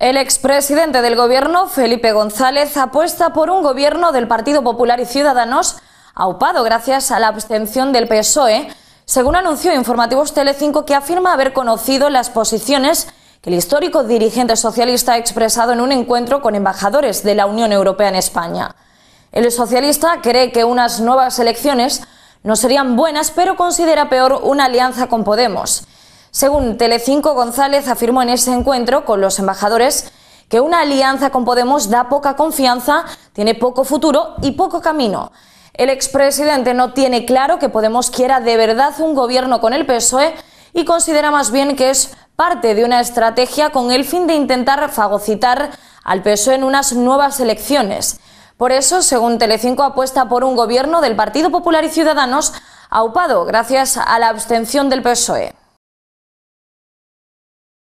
El expresidente del gobierno, Felipe González, apuesta por un gobierno del Partido Popular y Ciudadanos, aupado gracias a la abstención del PSOE, según anunció Informativos Telecinco, que afirma haber conocido las posiciones que el histórico dirigente socialista ha expresado en un encuentro con embajadores de la Unión Europea en España. El socialista cree que unas nuevas elecciones no serían buenas, pero considera peor una alianza con Podemos. Según Telecinco, González afirmó en ese encuentro con los embajadores que una alianza con Podemos da poca confianza, tiene poco futuro y poco camino. El expresidente no tiene claro que Podemos quiera de verdad un gobierno con el PSOE y considera más bien que es parte de una estrategia con el fin de intentar fagocitar al PSOE en unas nuevas elecciones. Por eso, según Telecinco, apuesta por un gobierno del Partido Popular y Ciudadanos aupado gracias a la abstención del PSOE.